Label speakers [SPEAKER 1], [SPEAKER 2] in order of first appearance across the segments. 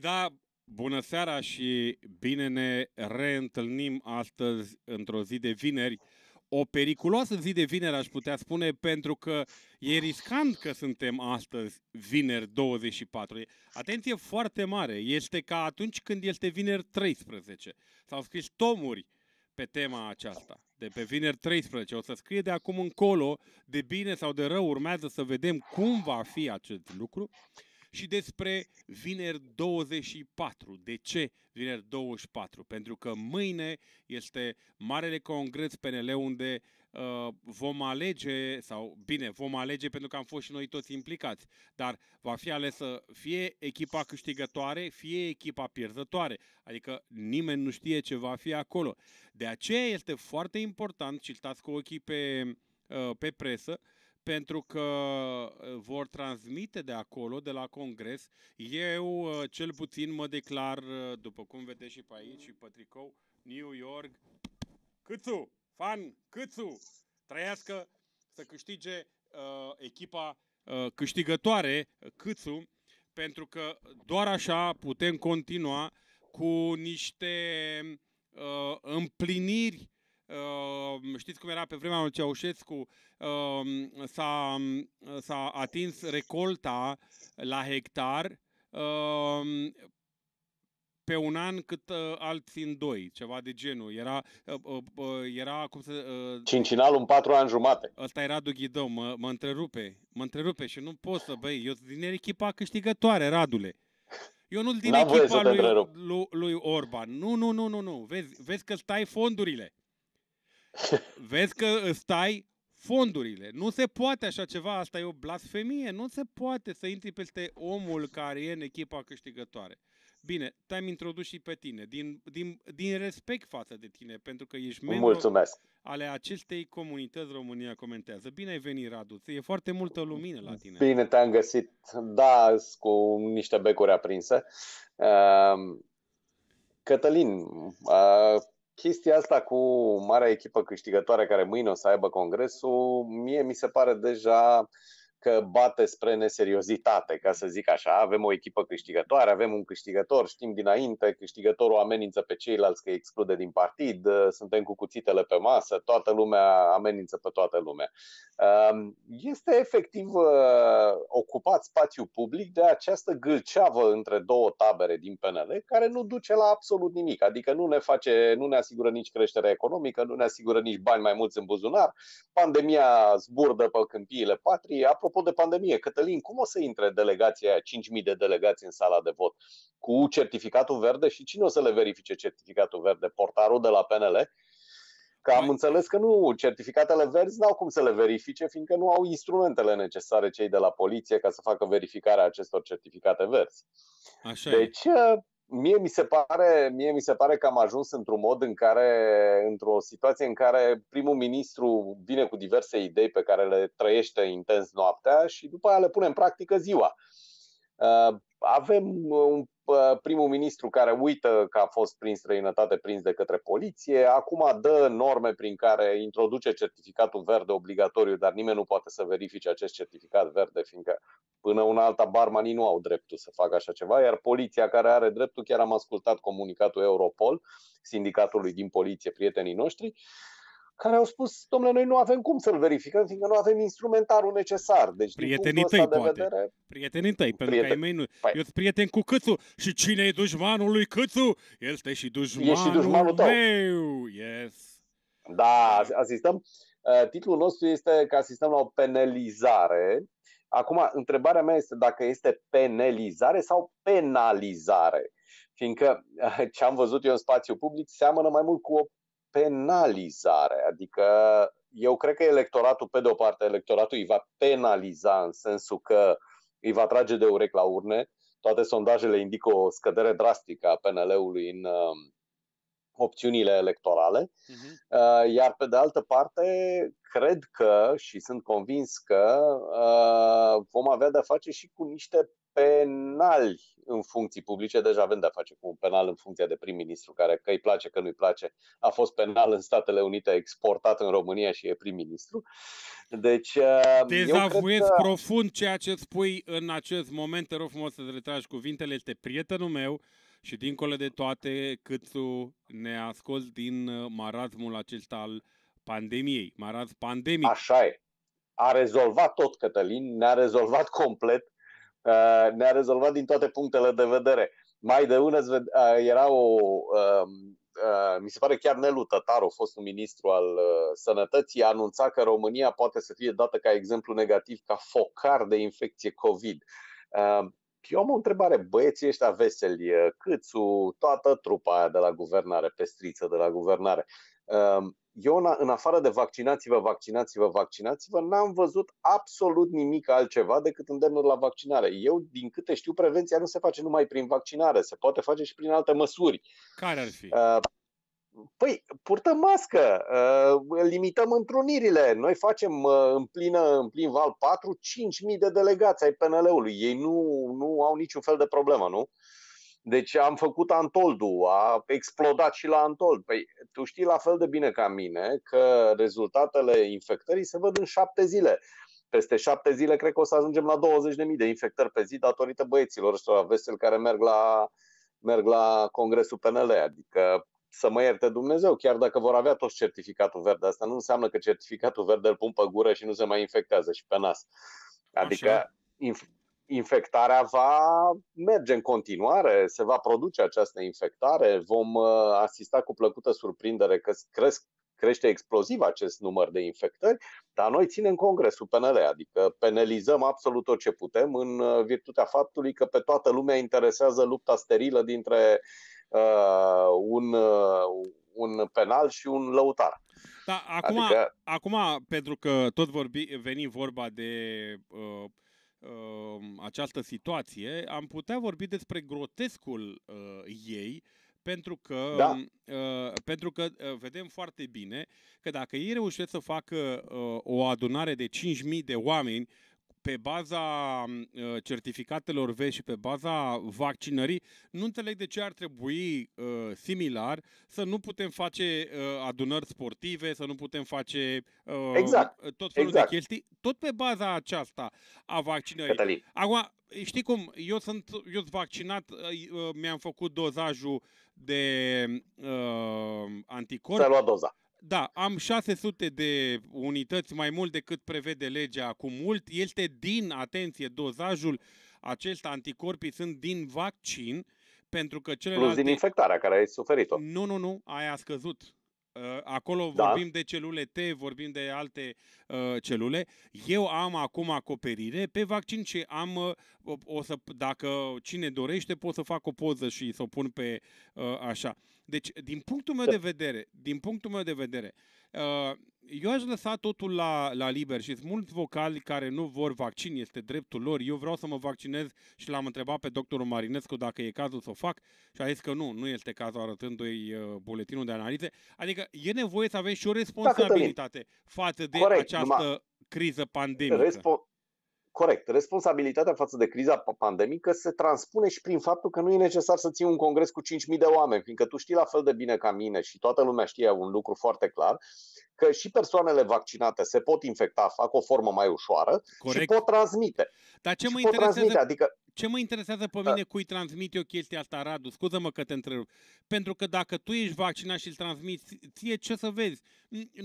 [SPEAKER 1] Păi da, bună seara și bine ne reîntâlnim astăzi într-o zi de vineri. O periculoasă zi de vineri, aș putea spune, pentru că e riscant că suntem astăzi vineri 24. Atenție foarte mare, este ca atunci când este vineri 13. S-au scris tomuri pe tema aceasta. De pe vineri 13 o să scrie de acum încolo, de bine sau de rău, urmează să vedem cum va fi acest lucru și despre vineri 24. De ce vineri 24? Pentru că mâine este Marele Congres PNL unde uh, vom alege, sau bine, vom alege pentru că am fost și noi toți implicați, dar va fi alesă fie echipa câștigătoare, fie echipa pierzătoare. Adică nimeni nu știe ce va fi acolo. De aceea este foarte important, citați cu ochii pe, uh, pe presă, uh, pentru că uh, vor transmite de acolo, de la Congres. Eu, uh, cel puțin, mă declar, uh, după cum vedeți și pe aici și pe tricou, New York, Câțu, fan, Câțu, trăiască să câștige uh, echipa uh, câștigătoare, Câțu, pentru că doar așa putem continua cu niște uh, împliniri Ehm, știți cum era pe vremea lui Ceaușescu, ehm, s-a, s-a atins recolta la hectar ehm, pe un an cât ă, alții în doi, ceva de genul. Era, ă, ă, era cum să... Uh,
[SPEAKER 2] Cincinal în patru ani jumate.
[SPEAKER 1] Ăsta era Radu Ghidău, mă, mă întrerupe, mă întrerupe și nu pot să, băi, eu din echipa câștigătoare, Radule. Eu nu din echipa lui, lui, lui, Orban. Nu, nu, nu, nu, nu. Vezi, vezi că stai fondurile. Vezi că îți tai fondurile. Nu se poate așa ceva, asta e o blasfemie. Nu se poate să intri peste omul care e în echipa câștigătoare. Bine, te-am introdus și pe tine, din, din, din respect față de tine, pentru că ești membru Mulțumesc. ale acestei comunități România Comentează. Bine ai venit, Radu, e foarte multă lumină la tine.
[SPEAKER 2] Bine te-am găsit, da, cu niște becuri aprinse. Ehm, Cătălin, chestia asta cu marea echipă câștigătoare care mâine o să aibă congresul, mie mi se pare deja că bate spre neseriozitate, ca să zic așa. Avem o echipă câștigătoare, avem un câștigător, știm dinainte, câștigătorul amenință pe ceilalți că exclude din partid, ă, suntem cu cuțitele pe masă, toată lumea amenință pe toată lumea. Este efectiv ă, ocupat spațiu public de această gâlceavă între două tabere din PNL, care nu duce la absolut nimic, adică nu ne face, nu ne asigură nici creștere economică, nu ne asigură nici bani mai mulți în buzunar, pandemia zburdă pe câmpiile patriei, apropo de pandemie, Cătălin, cum o să intre delegația aia, 5.000 de delegați în sala de vot, cu certificatul verde și cine o să le verifice certificatul verde? Portarul de la PNL? Că am păi- înțeles că nu, certificatele verzi n-au cum să le verifice, fiindcă nu au instrumentele necesare cei de la poliție ca să facă verificarea acestor certificate verzi. Așa deci, e mie mi se pare, mie mi se pare că am ajuns într-un mod în care, într-o situație în care primul ministru vine cu diverse idei pe care le trăiește intens noaptea și după aia le pune în practică ziua. Uh, avem uh, un uh, primul ministru care uită că a fost prin străinătate prins de către poliție, acum dă norme prin care introduce certificatul verde obligatoriu, dar nimeni nu poate să verifice acest certificat verde, fiindcă până una alta barmanii nu au dreptul să facă așa ceva, iar poliția care are dreptul, chiar am ascultat comunicatul Europol, sindicatului din poliție, prietenii noștri, uh, care au spus, domnule, noi nu avem cum să-l verificăm, fiindcă nu avem instrumentarul necesar. Deci, prietenii tăi, de poate. Vedere,
[SPEAKER 1] prietenii tăi, prieten... pentru că ai mei nu... Păi. Eu sunt prieten cu Câțu și cine e dușmanul lui Câțu? Este și dușmanul, e și dușmanul tău. meu.
[SPEAKER 2] Yes. Da, asistăm. Uh, titlul nostru este că asistăm la o penalizare. Acum, întrebarea mea este dacă este penalizare sau penalizare. Fiindcă uh, ce am văzut eu în spațiu public seamănă mai mult cu o penalizare. Adică eu cred că electoratul, pe de o parte, electoratul îi va penaliza în sensul că îi va trage de urechi la urne. Toate sondajele indică o scădere drastică a PNL-ului în uh, opțiunile electorale. Uh-huh. Uh, iar pe de altă parte, cred că și sunt convins că uh, vom avea de-a face și cu niște penali în funcții publice, deja avem de-a face cu un penal în funcția de prim-ministru, care că îi place, că nu-i place, a fost penal în Statele Unite, exportat în România și e prim-ministru. Deci, uh, Dezavuiesc că...
[SPEAKER 1] profund ceea ce spui în acest moment, te rog frumos să retragi cuvintele, este prietenul meu și dincolo de toate, Câțu ne ascult din uh, marasmul acesta al pandemiei, maraz pandemic. Așa e.
[SPEAKER 2] A rezolvat tot, Cătălin, ne-a rezolvat complet Uh, ne-a rezolvat din toate punctele de vedere. Mai de unul uh, era o, um, uh, mi se pare chiar Nelu Tătaru, fostul ministru al sănătății, sănătății, anunța că România poate să fie dată ca exemplu negativ ca focar de infecție COVID. eu am o întrebare, băieții ăștia veseli, Câțu, toată trupa aia de la guvernare, pestriță de la guvernare, eu, în afară de vaccinați-vă, vaccinați-vă, vaccinați-vă, n-am văzut absolut nimic altceva decât îndemnul la vaccinare. Eu, din câte știu, prevenția nu se face numai prin vaccinare, se poate face și prin alte măsuri. Care ar fi? Uh, Păi, purtăm mască, uh, limităm întrunirile. Noi facem uh, în, plină, în plin val 4 5.000 de delegați ai PNL-ului. Ei nu, nu au niciun fel de problemă, nu? Deci am făcut Antoldu, a explodat și la Antold. Păi tu știi la fel de bine ca mine că rezultatele infectării se văd în șapte zile. Peste șapte zile cred că o să ajungem la 20.000 de infectări pe zi datorită băieților ăștia vesel care merg la, merg la Congresul PNL. Adică să mă ierte Dumnezeu, chiar dacă vor avea toți certificatul verde. Asta nu înseamnă că certificatul verde îl pun pe gură și nu se mai infectează și pe nas. Adică Așa infectarea va merge în continuare, se va produce această infectare, vom uh, asista cu plăcută surprindere că cresc, crește exploziv acest număr de infectări, dar noi ținem congresul PNL, adică penalizăm absolut tot ce putem în uh, virtutea faptului că pe toată lumea interesează lupta sterilă dintre uh, un, uh, un penal și un lăutar.
[SPEAKER 1] Da, acum, adică... acum pentru că tot vorbi, veni vorba de uh, Um, această situație, am putea vorbi despre grotescul uh, ei, pentru că, da. Um, uh, pentru că uh, vedem foarte bine că dacă ei reușesc să facă uh, o adunare de 5.000 de oameni pe baza mm, uh, certificatelor V și pe baza vaccinării, nu înțeleg de ce ar trebui uh, similar să nu putem face uh, adunări sportive, să nu putem face exact. tot felul exact. de chestii, tot pe baza aceasta a vaccinării. Cătălin. Acum, știi cum, eu sunt eu sunt vaccinat, mi-am făcut dozajul de uh, anticorp. Ți-a luat doza. Da, am 600 de unități mai mult decât prevede legea acum mult. Este din, atenție, dozajul acesta anticorpii sunt din vaccin, pentru că celelalte... Plus din
[SPEAKER 2] infectarea care ai suferit-o. Nu, nu, nu,
[SPEAKER 1] aia a scăzut. Ă, acolo da. vorbim de celule T, vorbim de alte uh, celule. Eu am acum acoperire pe vaccin și am, uh, o să, dacă cine dorește, pot să fac o poză și să o pun pe uh, așa. Deci, din punctul meu da. de vedere, din punctul meu de vedere, uh, eu aș lăsa totul la, la liber și sunt mulți vocali care nu vor vaccin, este dreptul lor. Eu vreau să mă vaccinez și l-am întrebat pe doctorul Marinescu dacă e cazul să o fac și a zis că nu, nu este cazul arătându-i uh, buletinul de analize. Adică e nevoie să avem și o responsabilitate față de Corect, această numai criză pandemică. Respo-
[SPEAKER 2] Corect. Responsabilitatea față de criza pandemică se transpune și prin faptul că nu e necesar să ții un congres cu 5.000 de oameni, fiindcă tu știi la fel de bine ca mine și toată lumea știe un lucru foarte clar, că și persoanele vaccinate se pot infecta, fac o formă mai ușoară Corect. și pot transmite. Dar ce mă interesează, transmite, adică...
[SPEAKER 1] ce mă interesează pe mine da. cui transmit eu chestia asta, Radu? Scuză-mă că te întreb, Pentru că dacă tu ești vaccinat și îl transmiți, ție ce să vezi?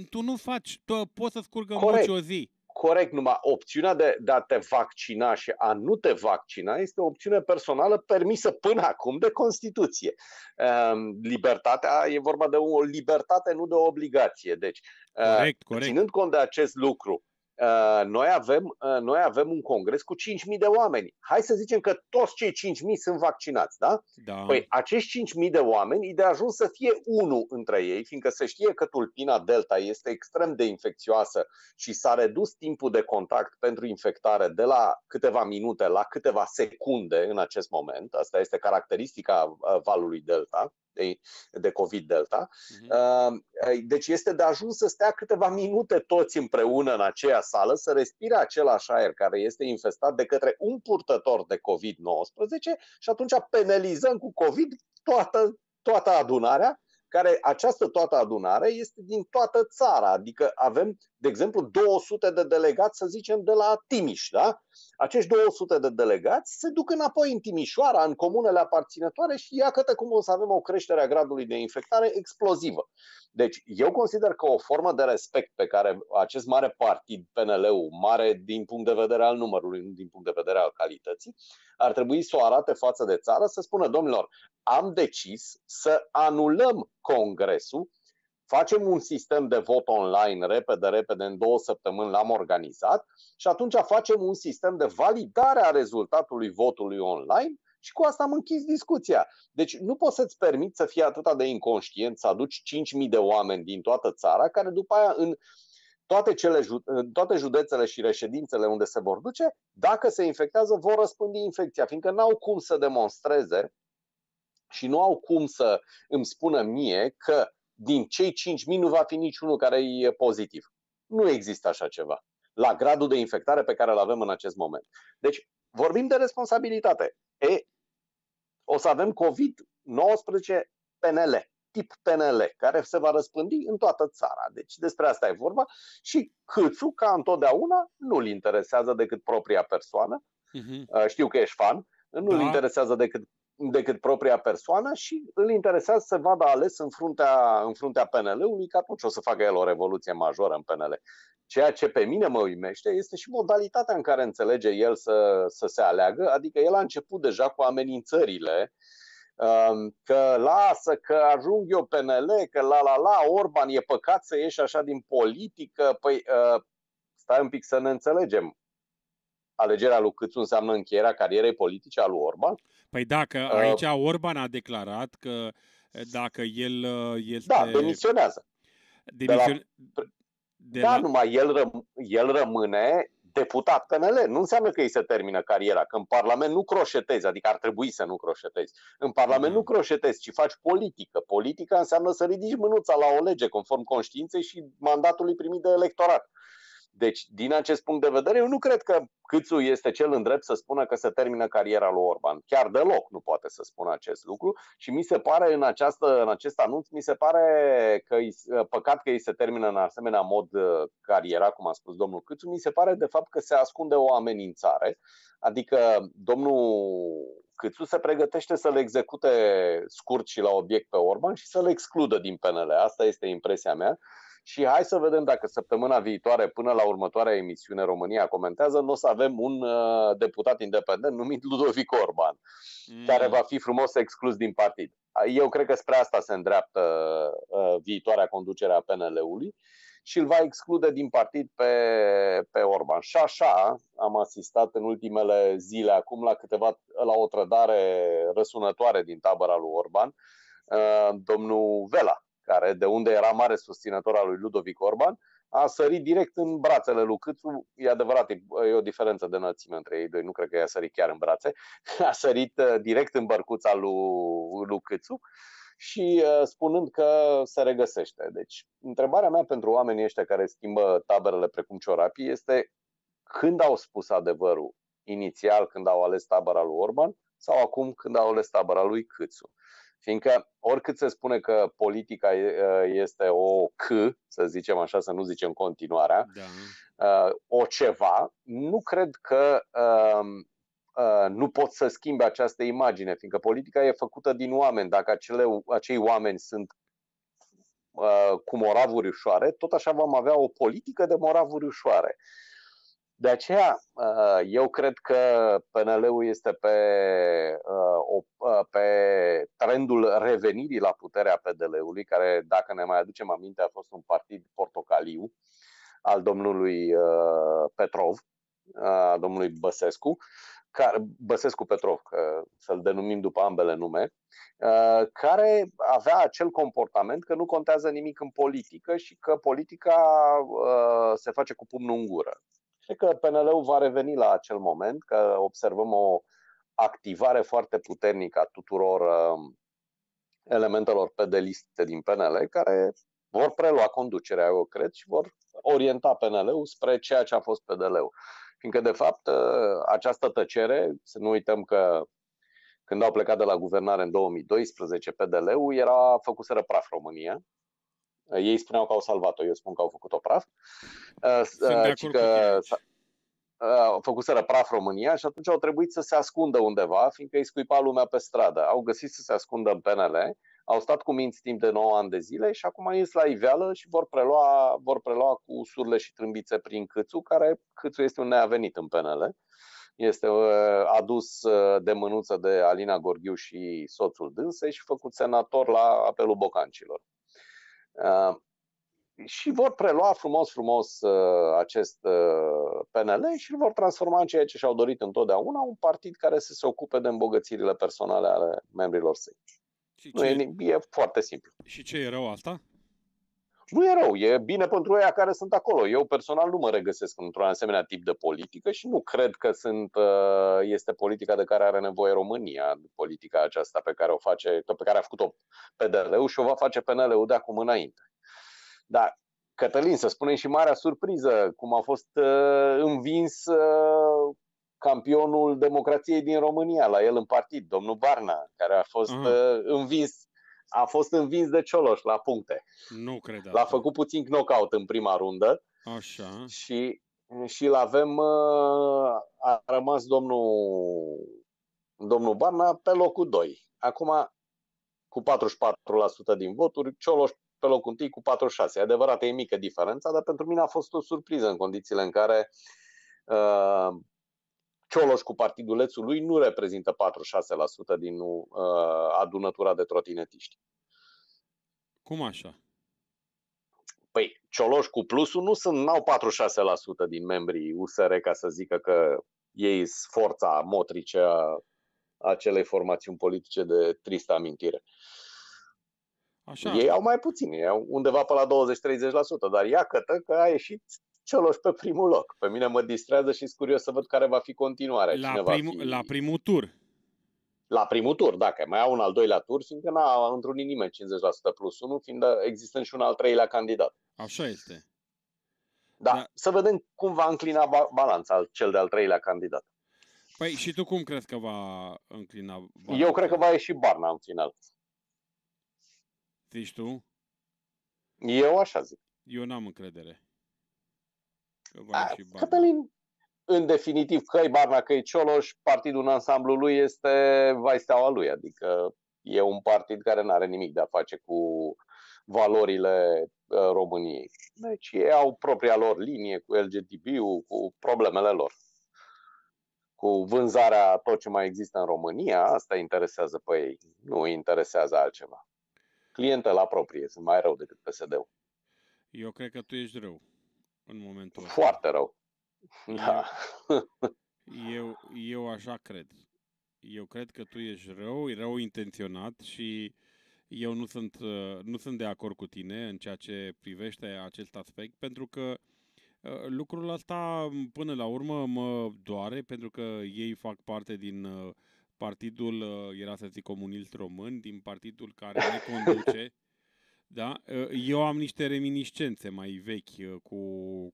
[SPEAKER 1] Tu nu faci, tu, poți să scurgă curgă o zi
[SPEAKER 2] corect numai opțiunea de, de a te vaccina și a nu te vaccina este o opțiune personală permisă până acum de Constituție. Ehm, libertatea e vorba de o libertate, nu de o obligație. Deci, corect, eh, corect. ținând cont de acest lucru, Uh, noi avem, uh, noi avem un congres cu 5.000 de oameni. Hai să zicem că toți cei 5.000 sunt vaccinați, da? da. Păi acești 5.000 de oameni e de ajuns să fie unul între ei, fiindcă se știe că tulpina delta este extrem de infecțioasă și s-a redus timpul de contact pentru infectare de la câteva minute la câteva secunde în acest moment. Asta este caracteristica uh, valului delta de, de COVID-Delta. Uh-huh. Deci este de ajuns să stea câteva minute toți împreună în aceea sală, să respire același aer care este infestat de către un purtător de COVID-19 și atunci penalizăm cu COVID toată, toată adunarea care această toată adunare este din toată țara, adică avem, de exemplu, 200 de delegați, să zicem, de la Timiș, da? Acești 200 de delegați se duc înapoi în Timișoara, în comunele aparținătoare și ia cum o să avem o creștere a gradului de infectare explozivă. Deci eu consider că o formă de respect pe care acest mare partid, PNL-ul, mare din punct de vedere al numărului, nu din punct de vedere al calității, ar trebui să o arate față de țară, să spună, domnilor, am decis să anulăm Congresul, facem un sistem de vot online repede, repede, în două săptămâni l-am organizat și atunci facem un sistem de validare a rezultatului votului online și cu asta am închis discuția. Deci nu poți să-ți permiți să fii atâta de inconștient, să aduci 5.000 de oameni din toată țara, care după aia în toate, cele, toate județele și reședințele unde se vor duce, dacă se infectează, vor răspândi infecția, fiindcă n-au cum să demonstreze și nu au cum să îmi spună mie că din cei 5.000 nu va fi niciunul care e pozitiv. Nu există așa ceva la gradul de infectare pe care îl avem în acest moment. Deci, vorbim de responsabilitate. E, o să avem COVID-19 PNL, tip PNL, care se va răspândi în toată țara. Deci despre asta e vorba și Câțu, ca întotdeauna, nu-l interesează decât propria persoană. Uh-huh. Știu că ești fan, nu-l da. interesează decât decât propria persoană și îl interesează să vadă ales în fruntea, în fruntea PNL-ului, că atunci o să facă el o revoluție majoră în PNL. Ceea ce pe mine mă uimește este și modalitatea în care înțelege el să, să se aleagă, adică el a început deja cu amenințările um, că lasă, că ajung eu PNL, că la la la, Orban e păcat să ieși așa din politică, păi uh, stai un pic să ne înțelegem alegerea lui Câțu înseamnă încheierea carierei politice a lui Orban?
[SPEAKER 1] Păi dacă uh, aici Orban a declarat că eh, dacă el eh, este... Da,
[SPEAKER 2] demisionează.
[SPEAKER 1] Demision... De la...
[SPEAKER 2] De da, la... numai el, răm- el rămâne deputat PNL. Nu înseamnă că îi se termină cariera, că în Parlament nu croșetezi, adică ar trebui să nu croșetezi. În Parlament mm. nu croșetezi, ci faci politică. Politica înseamnă să ridici mânuța la o lege conform conștiinței și mandatului primit de electorat. Deci, din acest punct de vedere, eu nu cred că Câțu este cel îndrept să spună că se termină cariera lui Orban. Chiar deloc nu poate să spună acest lucru și mi se pare în, această, în acest anunț, mi se pare că păcat că îi se termină în asemenea mod uh, cariera, cum a spus domnul Câțu, mi se pare de fapt că se ascunde o amenințare. Adică domnul Câțu se pregătește să-l execute scurt și la obiect pe Orban și să-l excludă din PNL. Asta este impresia mea și hai să vedem dacă săptămâna viitoare, până la următoarea emisiune România comentează, nu o să avem un uh, deputat independent numit Ludovic Orban, mm. care va fi frumos exclus din partid. Eu cred că spre asta se îndreaptă uh, viitoarea conducere a PNL-ului și îl va exclude din partid pe, pe Orban. Și așa am asistat în ultimele zile acum la câteva la o trădare răsunătoare din tabăra lui Orban. Uh, domnul Vela, care de unde era mare susținător al lui Ludovic Orban, a sărit direct în brațele lui Câțu. E adevărat, e o diferență de înălțime între ei doi, nu cred că i-a sărit chiar în brațe. A sărit uh, direct în bărcuța lui, lui Câțu și uh, spunând că se regăsește. Deci, întrebarea mea pentru oamenii ăștia care schimbă taberele precum ciorapii este când au spus adevărul inițial când au ales tabăra lui Orban sau acum când au ales tabăra lui Câțu. Fiindcă oricât se spune că politica este o C, să zicem așa, să nu zicem continuarea, da. Ă, o ceva, nu cred că ă, ă, nu pot să schimbe această imagine, fiindcă politica e făcută din oameni. Dacă acele, acei oameni sunt cu moravuri ușoare, tot așa vom avea o politică de moravuri ușoare. De aceea, uh, eu cred că PNL-ul este pe, uh, uh, pe trendul revenirii la puterea PDL-ului, care, dacă ne mai aducem aminte, a fost un partid portocaliu al domnului Petrov, al domnului Băsescu, care, Băsescu Petrov, că să-l denumim după ambele nume, care avea acel comportament că nu contează nimic în politică și că politica se face cu pumnul în gură. Cred că PNL-ul va reveni la acel moment, că observăm o activare foarte puternică a tuturor um, elementelor pedeliste din PNL, care vor prelua conducerea, eu cred, și vor orienta PNL-ul spre ceea ce a fost PDL-ul. Fiindcă, de fapt, uh, această tăcere, să nu uităm că când au plecat de la guvernare în 2012, PDL-ul era să praf România Uh, ei spuneau că au salvat-o, eu spun că au făcut-o praf. Uh, Sunt uh, că au sără praf România și atunci au trebuit să se ascundă undeva, fiindcă îi scuipa lumea pe stradă. Au găsit să se ascundă în PNL, au stat cu minți timp de 9 ani de zile și acum ies la iveală și vor prelua, vor prelua cu surle și trâmbițe prin Câțu, care Câțu este un neavenit în PNL. Este adus de mânuță de Alina Gorghiu și soțul dânsei și făcut senator la apelul bocancilor. Uh, și vor prelua frumos, frumos uh, acest uh, PNL și îl vor transforma în ceea ce și-au dorit întotdeauna, un partid care să se ocupe de îmbogățirile personale ale membrilor săi. Și nu e, e foarte simplu.
[SPEAKER 1] Și ce e rău asta?
[SPEAKER 2] nu e rău, e bine pentru ei care sunt acolo. Eu personal nu mă regăsesc într-un asemenea tip de politică și nu cred că sunt, uh, este politica de care are nevoie România, politica aceasta pe care o face, pe care a făcut-o PDL-ul și o va face PNL-ul de acum înainte. Dar Cătălin, să spunem și marea surpriză, cum a fost uh, învins uh, campionul democrației din România, la el în partid, domnul Barna, care a fost mm. învins a fost învins de Cioloș la puncte.
[SPEAKER 1] Nu cred. L-a făcut
[SPEAKER 2] puțin knockout în prima rundă.
[SPEAKER 1] Așa. Și,
[SPEAKER 2] și l avem, uh, a rămas domnul, domnul Barna pe locul 2. Acum, cu 44% din voturi, Cioloș pe locul 1 cu 46. E adevărat, e mică diferența, dar pentru mine a fost o surpriză în condițiile în care uh, Cioloș cu partidulețul lui nu reprezintă 46% din uh, adunătura de trotinetiști. Cum așa? Păi, Cioloș cu plusul nu sunt, n-au 46% din membrii USR ca să zică că ei sunt forța motrice a acelei formațiuni politice de tristă amintire.
[SPEAKER 1] Așa. Ei au mai
[SPEAKER 2] puțin, ei au undeva pe la 20-30%, dar ia cătă că a ieșit Cioloș pe primul loc. Pe mine mă distrează și sunt curios să văd care va fi continuarea. La, primu- va
[SPEAKER 1] fi... la primul tur.
[SPEAKER 2] La primul tur, dacă mai au un al doilea tur, fiindcă n-a întrunit nimeni 50% plus 1, fiind există și un al treilea candidat.
[SPEAKER 1] Așa este.
[SPEAKER 2] Da, da. să vedem cum va înclina balanța cel de-al treilea candidat.
[SPEAKER 1] Păi și tu cum crezi că va înclina balanța? Eu cred că va ieși Barna în final. Zici tu? Eu așa zic. Eu n-am încredere. Cioban și Barna.
[SPEAKER 2] Cătălin, în definitiv, că e Barna, că e Cioloș, partidul în ansamblu lui este vai steaua lui, adică e un partid care nu are nimic de a face cu valorile uh, României. Deci ei au propria lor linie cu LGTB-ul, cu problemele lor. Cu vânzarea tot ce mai există în România, asta interesează pe ei, nu îi interesează altceva. Clientă la proprie, sunt mai rău
[SPEAKER 1] decât PSD-ul. Eu cred că tu ești rău în momentul ăsta. Foarte rău. Da. Eu, eu așa cred. Eu cred că tu ești rău, rău intenționat și eu nu sunt, nu sunt de acord cu tine în ceea ce privește acest aspect, pentru că ă, lucrul ăsta până la urmă mă doare, pentru că ei fac parte din ă, partidul, ă, era să zic comunist român, din partidul care ne conduce da? Ă, eu am niște reminiscențe mai vechi ă, cu,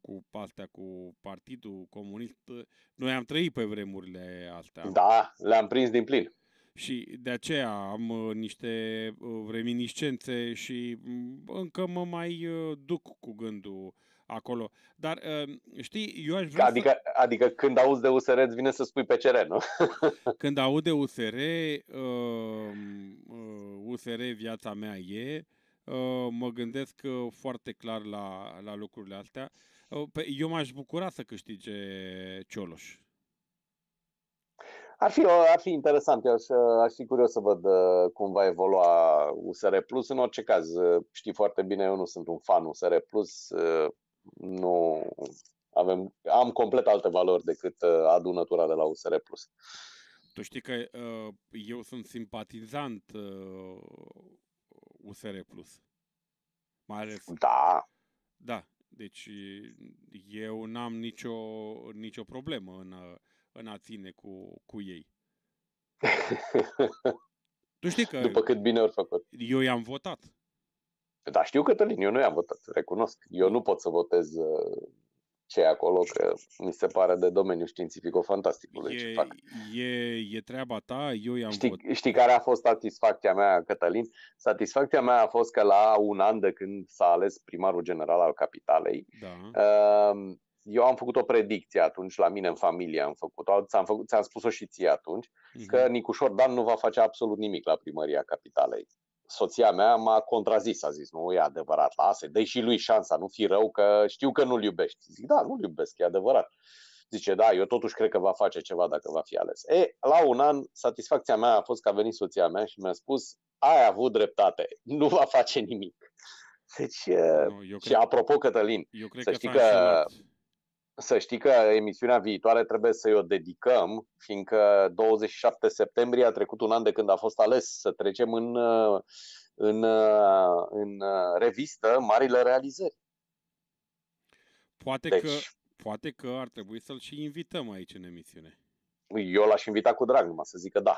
[SPEAKER 1] cu astea, cu Partidul Comunist. Ă, noi am trăit pe vremurile astea. Da,
[SPEAKER 2] le-am prins din plin.
[SPEAKER 1] Și de aceea am niște reminiscențe și încă mă mai duc cu gândul acolo. Dar știi, eu aș vrea adică,
[SPEAKER 2] să... adică când auzi de USR îți vine să spui pe CR, nu?
[SPEAKER 1] când aud de USR, USR viața mea e, Uh, mă gândesc uh, foarte clar la, la lucrurile astea. Uh, eu m-aș bucura să câștige Cioloș.
[SPEAKER 2] Ar fi, ar fi interesant, eu aș, aș fi curios să văd cum va evolua USR Plus. În orice caz, știi foarte bine, eu nu sunt un fan USR Plus, nu avem, am complet alte valori decât adunătura de la USR Plus.
[SPEAKER 1] Tu știi că eu sunt simpatizant USR+. Plus. Mai ales... Da. Da. Deci eu n-am nicio, nicio problemă în, în a ține cu, cu ei. tu știi că... După cât bine ori făcut. Eu i-am votat. Da, știu,
[SPEAKER 2] Cătălin, eu nu i-am votat, recunosc. Eu nu pot să votez uh, ce e acolo, că mi se pare de științific o fantasticului e, ce
[SPEAKER 1] fac. E, e treaba ta, eu i-am
[SPEAKER 2] știi, vot... știi care a fost satisfacția mea, Cătălin? Satisfacția mea a fost că la un an de când s-a ales primarul general al capitalei, da. Ehm, eu am făcut o predicție atunci la mine în familie, am făcut-o, ți-am, făcut, ți-am spus-o și ție atunci, uh-huh. că mhm. Nicușor Dan nu va face absolut nimic la primăria capitalei soția mea m-a contrazis, a zis, nu e adevărat, lasă, dă și lui șansa, nu fi rău că știu că nu-l iubești. Zic, da, nu-l iubesc, e adevărat. Zice, da, eu totuși cred că va face ceva dacă va fi ales. E, la un an, satisfacția mea a fost că a venit soția mea și mi-a spus, ai avut dreptate, nu va face nimic. Deci, nu, eu și cred, apropo, Cătălin, eu cred să că știi că... Înșelat să știi că emisiunea viitoare trebuie să-i o dedicăm, fiindcă 27 septembrie a trecut un an de când a fost ales să trecem în, în, în revistă marile realizări. Poate, deci, că,
[SPEAKER 1] poate că ar trebui să-l și invităm aici în emisiune.
[SPEAKER 2] Eu l-aș invita cu drag, numai să zic că da.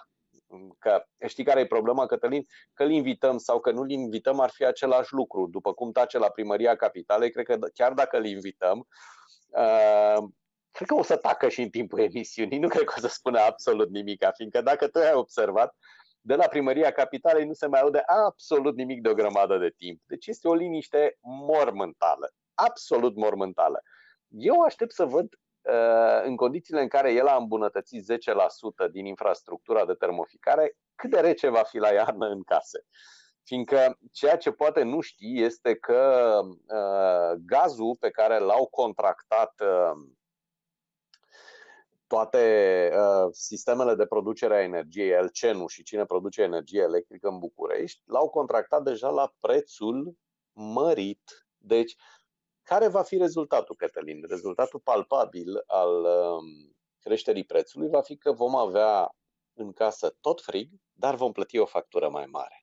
[SPEAKER 2] Că știi care e problema, Cătălin? Că îl invităm sau că nu-l invităm ar fi același lucru. După cum tace la primăria capitalei, cred că chiar dacă îl invităm, uh, Uh, cred că o să tacă și în timpul emisiunii, nu cred că o să spună absolut nimic, fiindcă dacă tu ai observat, de la primăria capitalei nu se mai aude absolut nimic de o grămadă de timp. Deci este o liniște mormântală, absolut mormântală. Eu aștept să văd ehm, în condițiile în care el a îmbunătățit 10% din infrastructura de termoficare, cât de rece va fi la iarnă în case. Fiindcă ceea ce poate nu știi este că uh, gazul pe care l-au contractat uh, toate uh, sistemele de producere a energiei, Elcenu și cine produce energie electrică în București, l-au contractat deja la prețul mărit. Deci, care va fi rezultatul, Cătălin? Rezultatul palpabil al uh, creșterii prețului va fi că vom avea în casă tot frig, dar vom plăti o factură mai mare.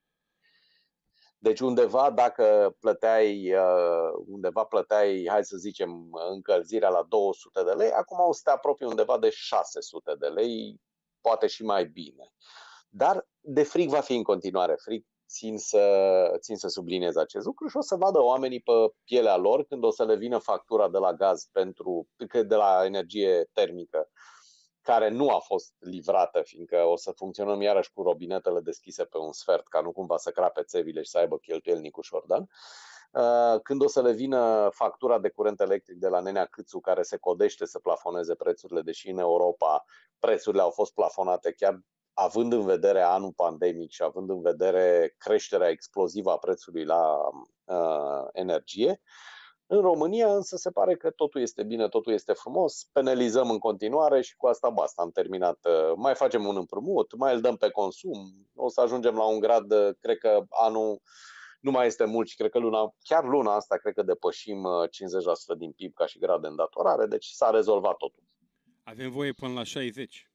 [SPEAKER 2] Deci undeva dacă plăteai, uh, undeva plăteai, hai să zicem, încălzirea la 200 de lei, acum o să te apropii undeva de 600 de lei, poate și mai bine. Dar de frig va fi în continuare frig, țin să, țin să subliniez acest lucru și o să vadă oamenii pe pielea lor când o să le vină factura de la gaz pentru, de la energie termică care nu a fost livrată, fiindcă o să funcționăm iarăși cu robinetele deschise pe un sfert, ca nu cumva să crape țevile și să aibă cheltuieli Nicu Șordan. Uh, când o să le vină factura de curent electric de la Nenea Câțu, care se codește să plafoneze prețurile, deși în Europa prețurile au fost plafonate chiar având în vedere anul pandemic și având în vedere creșterea explozivă a prețului la uh, energie, uh, în România însă se pare că totul este bine, totul este frumos, penalizăm în continuare și cu asta basta, am terminat. Ă, mai facem un împrumut, mai îl dăm pe consum, o să ajungem la un grad, ă, cred că anul nu mai este mult și cred că luna, chiar luna asta cred că depășim 50% ă, din PIB ca și grad de îndatorare, deci s-a rezolvat
[SPEAKER 1] totul. Avem voie până la 60.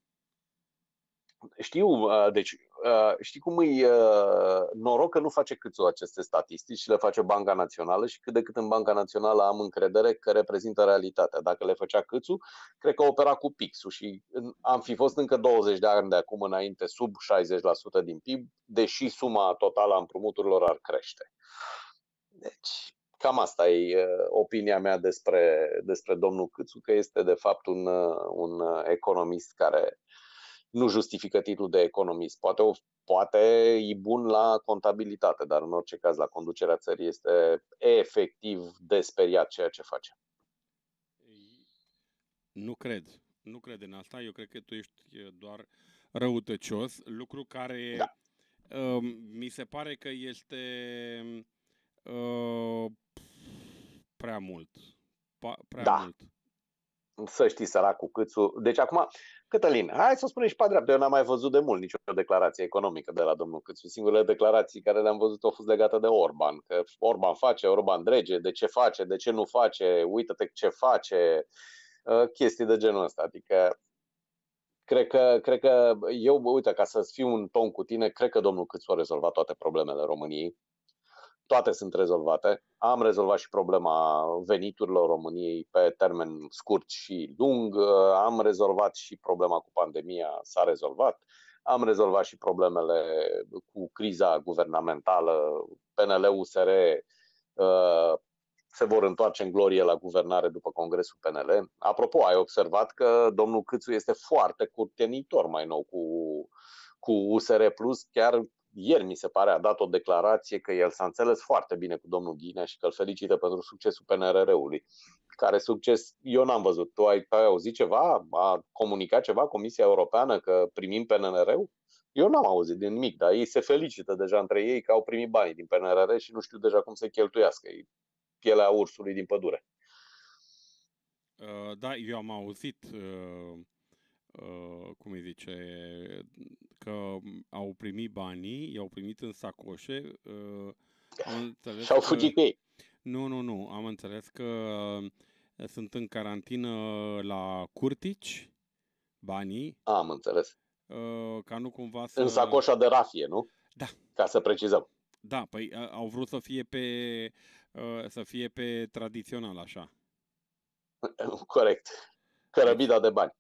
[SPEAKER 1] Știu, deci
[SPEAKER 2] Uh, știi cum e uh, noroc că nu face câțu aceste statistici și le face Banca Națională și cât de cât în Banca Națională am încredere că reprezintă realitatea. Dacă le făcea câțu, cred că opera cu pixul și am fi fost încă 20 de ani de acum înainte sub 60% din PIB, deși suma totală a împrumuturilor ar crește. Deci, cam asta e uh, opinia mea despre, despre domnul Câțu, că este de fapt un, un economist care nu justifică titlul de economist. Poate, o, poate e bun la contabilitate, dar în orice caz la conducerea țării este efectiv desperiat ceea ce face.
[SPEAKER 1] Nu cred. Nu cred în asta. Eu cred că tu ești doar răutăcios, lucru care da. uh, mi se pare că este uh, prea mult. Pa, prea da. mult să știi
[SPEAKER 2] săracul Câțu. Deci acum, Cătălin, hai să o spunem și pe dreapta. Eu n-am mai văzut de mult nicio declarație economică de la domnul Câțu. Singurele declarații care le-am văzut au fost legate de Orban. Că Orban face, Orban drege, de ce face, de ce nu face, uită-te ce face, ă, chestii de genul ăsta. Adică cred că, cred că eu, uite, ca să fiu un ton cu tine, cred că domnul Câțu a rezolvat toate problemele României toate sunt rezolvate. Am rezolvat și problema veniturilor României pe termen scurt și lung, am rezolvat și problema cu pandemia, s-a rezolvat, am rezolvat și problemele cu criza guvernamentală, PNL-USR uh, se vor întoarce în glorie la guvernare după Congresul PNL. Apropo, ai observat că domnul Câțu este foarte curtenitor mai nou cu, cu USR Plus, chiar ieri, mi se pare, a dat o declarație că el s-a înțeles foarte bine cu domnul Ghinea și că îl felicită pentru succesul PNRR-ului. Care succes eu n-am văzut. Tu ai, ai auzit ceva? A comunicat ceva Comisia Europeană că primim pnrr ul Eu n-am auzit din nimic, dar ei se felicită deja între ei că au primit banii din PNRR și nu știu deja cum să cheltuiască. E pielea ursului din pădure.
[SPEAKER 1] Uh, da, eu am auzit uh, Uh, cum îi zice, că au primit banii, i-au primit în sacoșe. Uh, Și-au că... fugit ei. Nu, nu, nu. Am înțeles că uh, sunt în carantină la Curtici, banii. Am înțeles. Uh, ca nu cumva să... În sacoșa
[SPEAKER 2] de rafie, nu? Da. Ca să precizăm.
[SPEAKER 1] Da, păi au vrut să fie pe, să fie pe tradițional, așa.
[SPEAKER 2] Corect. Cărăbida de bani.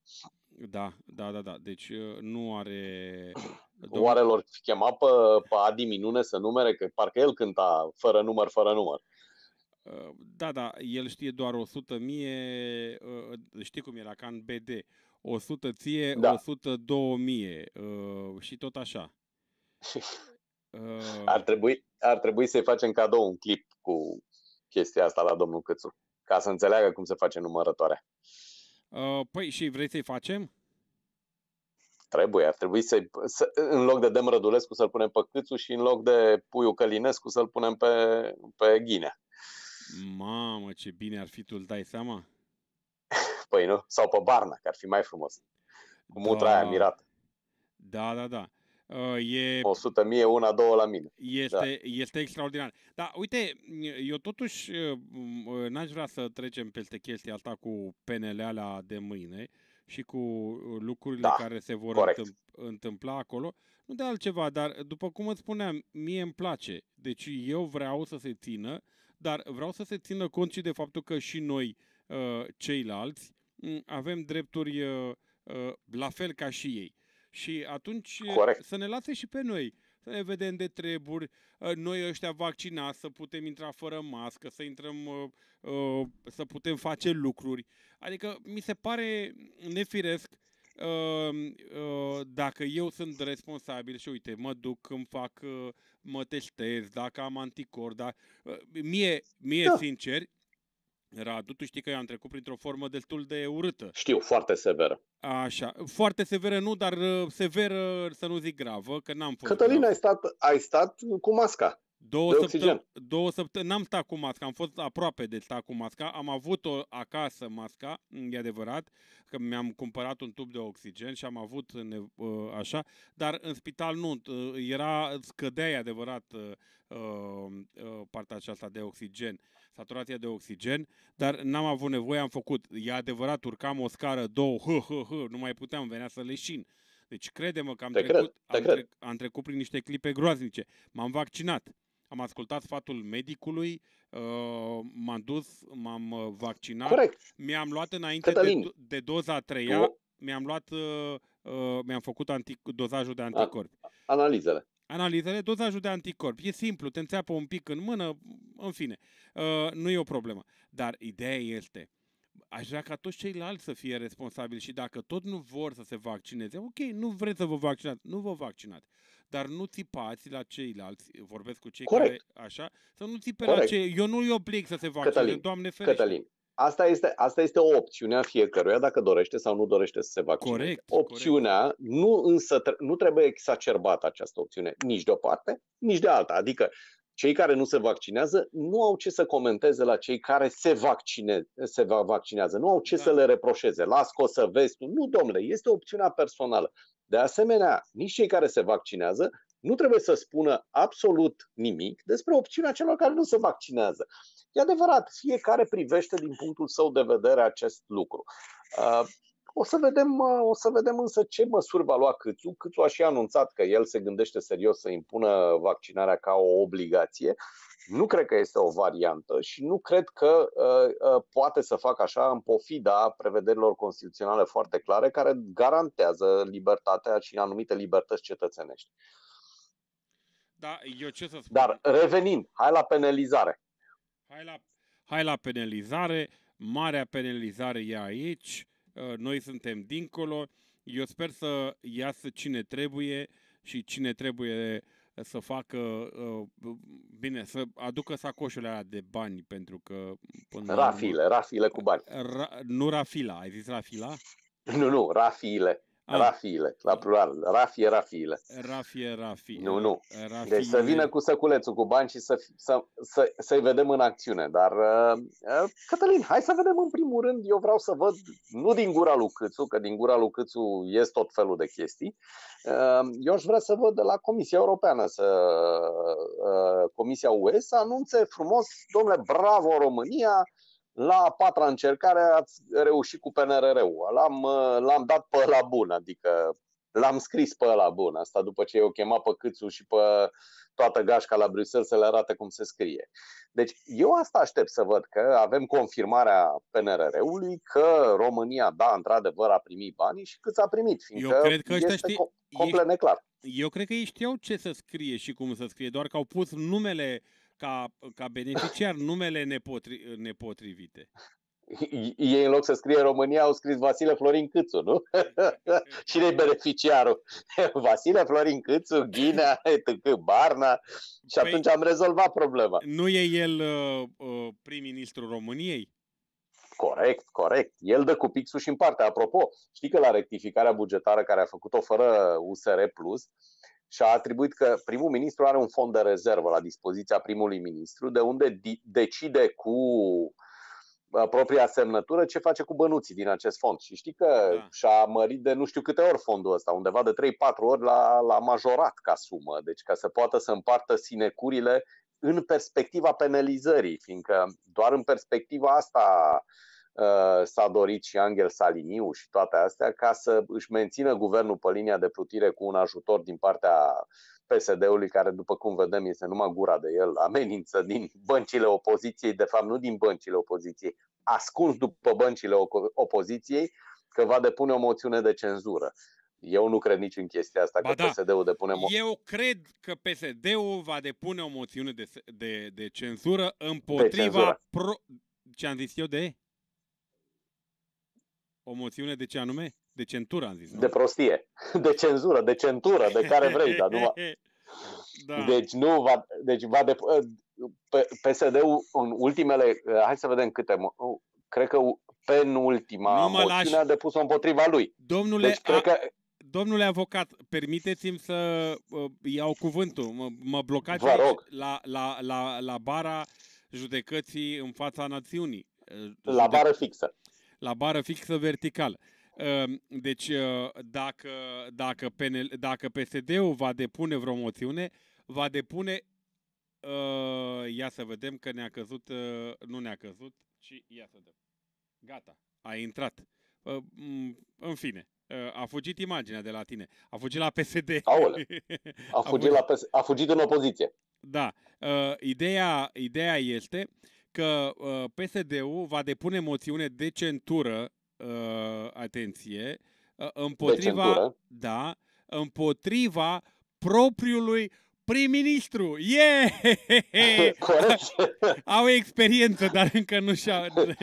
[SPEAKER 1] Da, da, da, da. Deci uh, nu are... Domnul... Oare
[SPEAKER 2] lor chema pe, pe Adi Minune să numere? Că parcă el cânta fără număr, fără număr.
[SPEAKER 1] Uh, da, da, el știe doar 100 mie, uh, știi cum era, ca în BD, 100 ție, da. 102 mie și tot așa.
[SPEAKER 2] Ar trebui, ar trebui să-i facem cadou un clip cu chestia asta la domnul Cățu, ca să înțeleagă cum se face numărătoarea.
[SPEAKER 1] Uh, păi și vrei să-i facem?
[SPEAKER 2] Trebuie, ar trebui să, să în loc de Demrădulescu să-l punem pe Câțu și în loc de Puiu Călinescu să-l punem pe, pe Ghinea.
[SPEAKER 1] Mamă, ce bine ar fi, tu îl dai seama? Păi nu? Sau pe Barna, că
[SPEAKER 2] ar fi mai frumos.
[SPEAKER 1] Cu mutra da. aia mirată. Da, da, da. Uh,
[SPEAKER 2] e, 100 mie, una, două la mine. Este,
[SPEAKER 1] da. este extraordinar. Dar uite, eu totuși uh, n-aș vrea să trecem peste chestia asta cu PNL alea de mâine și cu uh, lucrurile da, care se vor corect. întâmpla acolo. Nu de altceva, dar după cum îți spuneam, mie îmi place. Deci eu vreau să se țină, dar vreau să se țină cont și de faptul că și noi, ceilalți, avem drepturi la fel ca și ei. Și atunci Corect. să ne lase și pe noi să ne vedem de treburi, noi ăștia vaccinați, să putem intra fără mască, să intrăm, să putem face lucruri. Adică mi se pare nefiresc dacă eu sunt responsabil și uite, mă duc, îmi fac, mă testez, dacă am anticor, dar mie, mie da. sincer, Radu, tu știi că eu am trecut printr-o formă destul de urâtă. Știu, foarte severă. Așa, foarte severă nu, dar uh, severă să nu zic gravă, că n-am fost. Cătălin,
[SPEAKER 2] ai stat, ai stat cu masca. Două, săptămâni,
[SPEAKER 1] două săptămâni, n-am stat cu masca, am fost aproape de stat cu masca, am avut-o acasă masca, mm, e adevărat, că mi-am cumpărat un tub de oxigen și am avut uh, așa, dar în spital nu, uh, era, scădea e adevărat partea aceasta de oxigen saturația de oxigen, dar n-am avut nevoie, am făcut. E adevărat, urcam o scară, două, hă, hă, hă, nu mai puteam, venea să leșin. Deci crede-mă că am, trecut, cred, am, trec, am trecut prin niște clipe groaznice. M-am vaccinat, am ascultat sfatul medicului, uh, m-am dus, m-am uh, vaccinat. Corect. Mi-am luat înainte de, de doza a treia, tu... mi-am luat, uh, uh, mi-am făcut anti, dozajul de anticorpi. analizele analizele, dozajul de anticorp, E simplu, te înțeapă un pic în mână, în fine, uh, nu e o problemă. Dar ideea este, aș vrea ca toți ceilalți să fie responsabili și dacă tot nu vor să se vaccineze, ok, nu vreți să vă vaccinați, nu vă vaccinați, dar nu țipați la ceilalți, vorbesc cu cei Corect. care, așa, să nu țipe Corect. la cei, eu nu-i oblig să se vaccineze, Cătălin, Doamne ferește. Cătălin,
[SPEAKER 2] Asta este, asta este o opțiune a fiecăruia, dacă dorește sau nu dorește să se vaccineze. Corect, Opțiunea corect. nu însă nu trebuie exacerbată această opțiune, nici de o parte, nici de alta. Adică cei care nu se vaccinează nu au ce să comenteze la cei care se, vaccine, se vaccinează, nu au ce da. să le reproșeze. Las că o să vezi tu. Nu, domnule, este opțiunea personală. De asemenea, nici cei care se vaccinează nu trebuie să spună absolut nimic despre opțiunea celor care nu se vaccinează. E adevărat, fiecare privește din punctul său de vedere acest lucru. Uh, o să vedem, uh, o să vedem însă ce măsuri va lua Câțu. Câțu a și anunțat că el se gândește serios să impună vaccinarea ca o obligație. Nu cred că este o variantă și nu cred că uh, uh, poate să facă așa în pofida prevederilor constituționale foarte clare care garantează libertatea și anumite libertăți cetățenești.
[SPEAKER 1] Da, eu ce să spun? Dar revenind,
[SPEAKER 2] hai la penalizare.
[SPEAKER 1] Hai la, hai la penalizare. Marea penalizare e aici. Uh, noi suntem dincolo. Eu sper să iasă cine trebuie și cine trebuie să facă, uh, bine, să aducă sacoșele alea de bani, pentru că... Până rafile, la...
[SPEAKER 2] rafile cu bani.
[SPEAKER 1] Ra, nu rafila, ai zis rafila?
[SPEAKER 2] Nu, nu, rafile. Ah. Rafile, la plural. Rafie, rafile.
[SPEAKER 1] Rafie, rafie. Nu, nu. Rafie... Deci să vină
[SPEAKER 2] cu săculețul, cu bani și să, să, să, să-i vedem în acțiune. Dar, uh, uh, Cătălin, hai să vedem în primul rând. Eu vreau să văd, nu din gura lui Câțu, că din gura lui Câțu ies tot felul de chestii. Uh, eu aș vrea să văd de la Comisia Europeană, să, uh, Comisia UE, să anunțe frumos, domnule, bravo România, la a patra încercare ați reușit cu PNRR-ul. L-am, uh, l-am dat pe la bun, adică l-am scris pe la bun. Asta după ce eu chema pe Câțu și pe toată gașca la Bruxelles să le arate cum se scrie. Deci eu asta aștept să văd că avem confirmarea PNRR-ului că România, da, într-adevăr a primit banii și cât a primit, fiindcă eu cred că este știi, complet neclar.
[SPEAKER 1] Eu cred că ei știau ce să scrie și cum să scrie, doar că au pus numele uh, ca, ca beneficiar numele nepotri, nepotrivite.
[SPEAKER 2] Ei, în loc să scrie România, au scris Vasile Florin Câțu, nu? Cine e beneficiarul? Vasile Florin Câțu, Ghinea, etc., Barna. Și păi, atunci am rezolvat problema.
[SPEAKER 1] Nu e el uh, uh prim ministru României? Corect, corect. El dă cu pixul și în parte.
[SPEAKER 2] Apropo, știi că la rectificarea bugetară care a făcut-o fără USR+, Plus, uh, și a atribuit că primul ministru are un fond de rezervă la dispoziția primului ministru, de unde decide cu uh, propria semnătură ce face cu bănuții din acest fond. Și știi că da. și-a mărit de nu știu câte ori fondul ăsta, undeva de 3-4 ori la, a majorat ca sumă, deci ca să poată să împartă sinecurile în perspectiva penalizării, fiindcă doar în perspectiva asta Uh, s-a dorit și Angel Saliniu și toate astea ca să își mențină guvernul pe linia de plutire cu un ajutor din partea PSD-ului, care după cum vedem este numai gura de el, amenință din băncile opoziției, de fapt nu din băncile opoziției, ascuns după băncile opoziției că va depune o moțiune de cenzură. Eu nu cred nici în chestia asta ba că da. PSD-ul depune mo- Eu
[SPEAKER 1] cred că PSD-ul va depune o moțiune de, de, de cenzură împotriva de cenzură. pro... Ce am zis eu de? O moțiune de ce anume? De centură, am zis.
[SPEAKER 2] Nu? De prostie. De cenzură, de centură, de care vrei, dar nu.
[SPEAKER 1] Da.
[SPEAKER 2] Deci nu va. Deci va de, PSD-ul în ultimele. Eh, hai să vedem câte. Uh, cred că penultima nu moțiune a depus-o împotriva lui. Domnule, deci, cred a... că,
[SPEAKER 1] domnule avocat, permiteți-mi să uh, iau cuvântul. Mă, mă blocați La, la, la, la bara judecății în fața națiunii. Eh, la bară fixă la bară fixă verticală. Ehm, deci, eh, dacă, dacă, PNL, dacă PSD-ul va depune vreo moțiune, va depune... Eh, ia să vedem că ne-a căzut... Eh, nu ne-a căzut, ci ia să vedem. Gata, a intrat. În fine, a fugit imaginea de la tine. A fugit la PSD. Aole. A fugit, a fugit, la
[SPEAKER 2] PS- a fugit în opoziție.
[SPEAKER 1] Da. Ideea, ideea este că uh, PSD-ul va depune moțiune de centură, uh, atenție, uh, împotriva, centură. da, împotriva propriului prim-ministru. Yeah! Au experiență, dar încă nu și-au...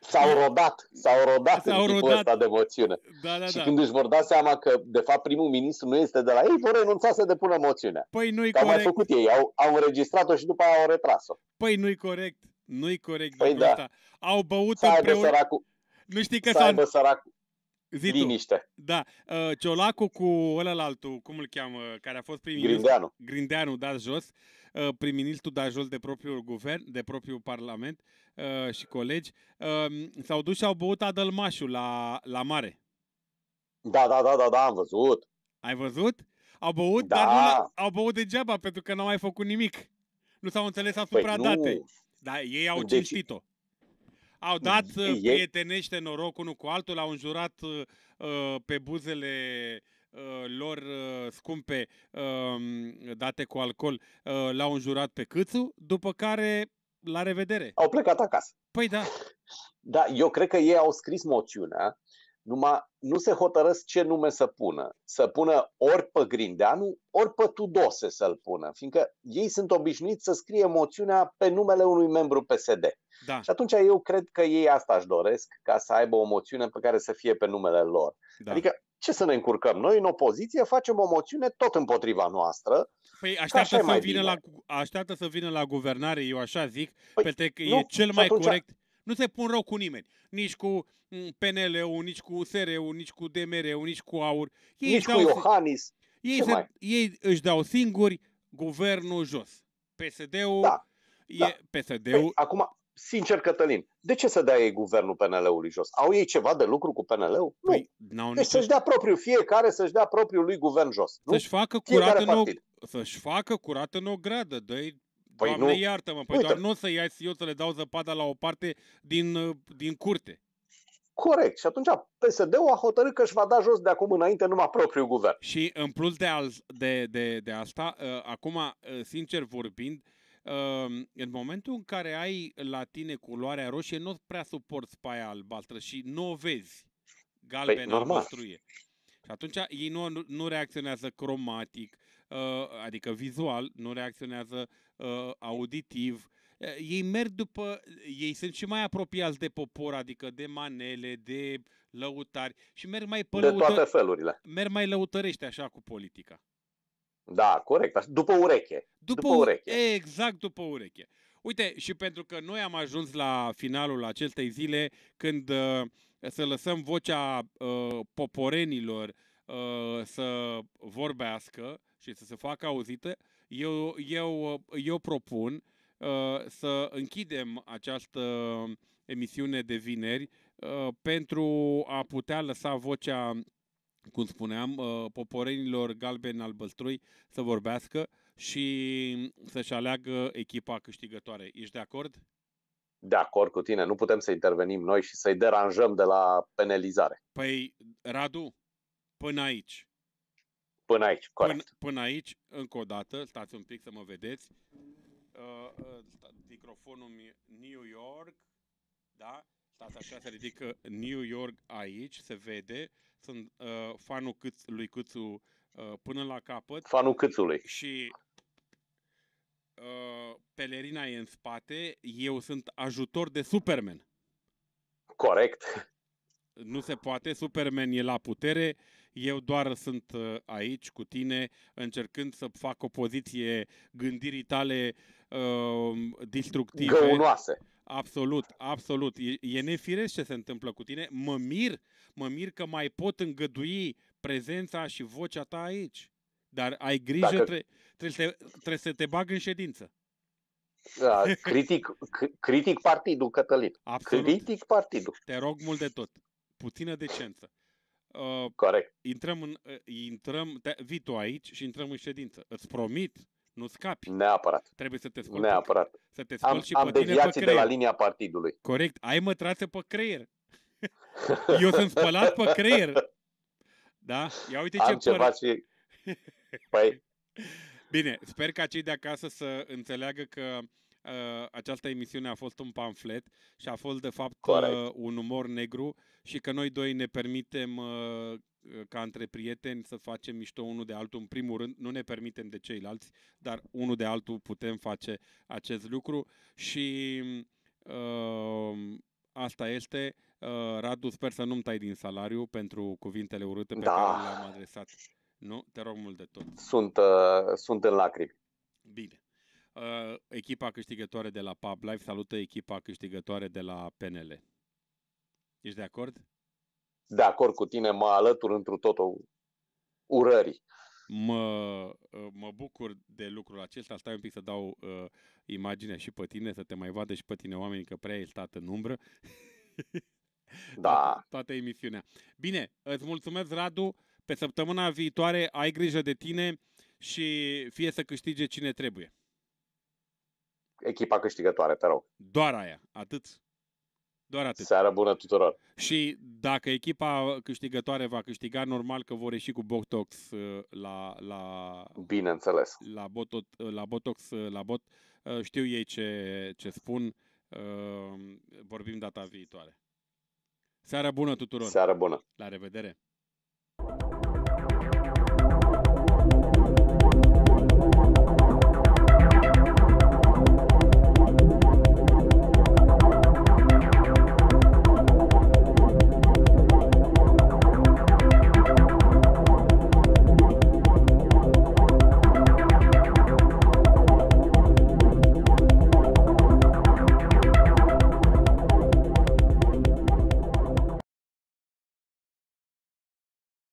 [SPEAKER 1] S-au rodat, s-au rodat s-au în tipul rodat. ăsta
[SPEAKER 2] de moțiune. Da, da, și da. când își vor da seama că, de fapt, primul ministru nu este de la ei, vor renunța să depună moțiunea. Păi nu-i corect. Au mai făcut ei, au, au înregistrat-o și după aia au retras-o.
[SPEAKER 1] Păi nu-i corect. Nu-i corect. Păi da. Au băut să împreună... Săracu. Nu știi că s-a... Să Zi Liniște. Da. Uh, Ciolacu cu ălălaltul, cum îl cheamă, care a fost prim-ministru? Grindeanu. Grindeanu, dat jos. Uh, prim-ministru dat jos de propriul guvern, de propriul parlament uh, și colegi. Um, s-au dus și au băut adălmașul la, la mare. Da, da, da, da, da, am văzut. Ai văzut? Au băut, da. dar nu au băut degeaba, pentru că n-au mai făcut nimic. Nu s-au înțeles păi asupra păi nu. datei. Da, ei au deci... cinstit-o. Au mm, dat uh, ei... prietenește noroc unul cu altul, au înjurat uh, uh, pe buzele uh, lor scumpe um, date cu alcool l-au înjurat pe Câțu, după care la revedere. Au plecat acasă. Păi da.
[SPEAKER 2] Da, eu cred că ei au scris moțiunea numai nu se hotărăsc ce nume să pună. Să pună ori pe Grindeanu, ori pe Tudose să-l pună, fiindcă ei sunt obișnuiți să scrie moțiunea pe numele unui membru PSD. Da. Și atunci eu cred că ei asta își doresc, ca să aibă o moțiune pe care să fie pe numele lor. Da. Adică ce să ne încurcăm? Noi în opoziție facem o moțiune tot împotriva noastră.
[SPEAKER 1] Păi așteaptă să, vină la, așteaptă să vină la guvernare, eu așa zic, păi, pentru că nu, e cel mai atunci... corect nu se pun rău cu nimeni. Nici cu mm, PNL-ul, nici cu sr ul nici cu DMR-ul, nici cu AUR. Ei nici cu Iohannis. Ei, se, ei își dau singuri guvernul jos. PSD-ul da, e da. PSD-ul. Păi, acum,
[SPEAKER 2] sincer, Cătălin, de ce să dea ei guvernul PNL-ului jos? Au ei ceva de lucru cu PNL-ul? Păi, nu. Deci să-și dea propriu, fiecare să-și dea propriul lui guvern jos.
[SPEAKER 1] Nu? Să-și facă curat în o, să-și facă curat în o gradă, dă Păi Doamne, nu... iartă-mă, păi Uite. doar nu o să iați eu să le dau zăpada la o parte din, uh, din curte.
[SPEAKER 2] Corect. Și atunci PSD-ul a hotărât că își va da jos de acum înainte numai propriul guvern.
[SPEAKER 1] Și în plus de, al, de, de, de asta, uh, acum, uh, sincer vorbind, uh, în momentul în care ai la tine culoarea roșie, nu prea suporți paia albastră și nu o vezi. Păi, galbenă păi, Și atunci ei nu, nu reacționează cromatic, Uh, adică vizual, nu reacționează uh, auditiv. Uh, ei merg după, ei sunt și mai apropiați de popor, adică de manele, de lăutari și merg mai pe de lăută... toate felurile. Merg mai lăutărește așa cu politica.
[SPEAKER 2] Da, corect. După ureche.
[SPEAKER 1] După, după ureche. Exact, după ureche. Uite, și pentru că noi am ajuns la finalul acestei zile când să lăsăm vocea uh, poporenilor uh, să vorbească, și să se facă auzită, eu, eu, eu propun uh, să închidem această emisiune de vineri uh, pentru a putea lăsa vocea, cum spuneam, uh, poporenilor galben-albăstrui să vorbească și să-și aleagă echipa câștigătoare. Ești de acord?
[SPEAKER 2] De acord cu tine. Nu putem să intervenim noi și să-i deranjăm de la penalizare.
[SPEAKER 1] Păi, Radu, până aici. Până aici, corect. Până, până aici, încă o dată, stați un pic să mă vedeți. Uh, uh, microfonul New York, da? Stați așa, se ridică uh, New York aici, se vede. Sunt uh, fanul Câț, lui Câțu uh, până la capăt. Fanul Câțului. Și uh, pelerina e în spate, eu sunt ajutor de Superman. Corect. Nu se poate, Superman e la putere, eu doar sunt uh, aici cu tine, încercând să fac o poziție gândirii tale uh, distructive. Găunoase. Absolut, absolut. E, e nefiresc ce se întâmplă cu tine. Mă mir, mă mir că mai pot îngădui prezența și vocea ta aici. Dar ai grijă, Dacă... tre- trebuie, tre- trebuie să te bag în ședință. Da, critic, critic partidul, Cătălin. Absolut. Critic partidul. Te rog mult de tot. Puțină decență. Uh, Corect. Intrăm în, uh, intrăm, te, vii tu aici și intrăm în ședință. Îți promit, nu scapi. Neapărat. Trebuie să te scoți. Neapărat. să te am, și am pe deviații pe de la linia partidului. Corect. Ai mătrase pe creier. Eu sunt spălat pe creier. Da? Ia uite am ce ceva și... Păi... Bine, sper ca cei de acasă să înțeleagă că Uh, această emisiune a fost un pamflet și a fost de fapt Correct. Uh, un umor negru și că noi doi ne permitem uh, ca între prieteni să facem mișto unul de altul. În primul rând, nu ne permitem de ceilalți, dar unul de altul putem face acest lucru și uh, asta este. Uh, Radu, sper să nu-mi tai din salariu pentru cuvintele urâte pe da. care le-am adresat. Nu? Te rog mult de tot.
[SPEAKER 2] Sunt, uh, sunt în lacrimi.
[SPEAKER 1] Bine uh, echipa câștigătoare de la Pub Life salută echipa câștigătoare de la PNL. Ești de acord? De acord cu tine, mă alătur într totul urării. Mă, uh, mă bucur de lucrul acesta. Stai un pic să dau uh, imaginea și pe tine, să te mai vadă și pe tine oamenii, că prea ai stat în umbră. Da. Toată, toată emisiunea. Bine, îți mulțumesc, Radu. Pe săptămâna viitoare ai grijă de tine și fie să câștige cine trebuie echipa câștigătoare, te rog. Doar aia, atât. Doar atât. Seară bună tuturor! Și dacă echipa câștigătoare va câștiga, normal că vor ieși cu Botox uh, la... la
[SPEAKER 2] Bineînțeles.
[SPEAKER 1] La, botox, uh, la Botox, uh, la bot. Știu ei ce, ce spun. Vorbim data viitoare. Seară bună tuturor! Seară bună! La revedere!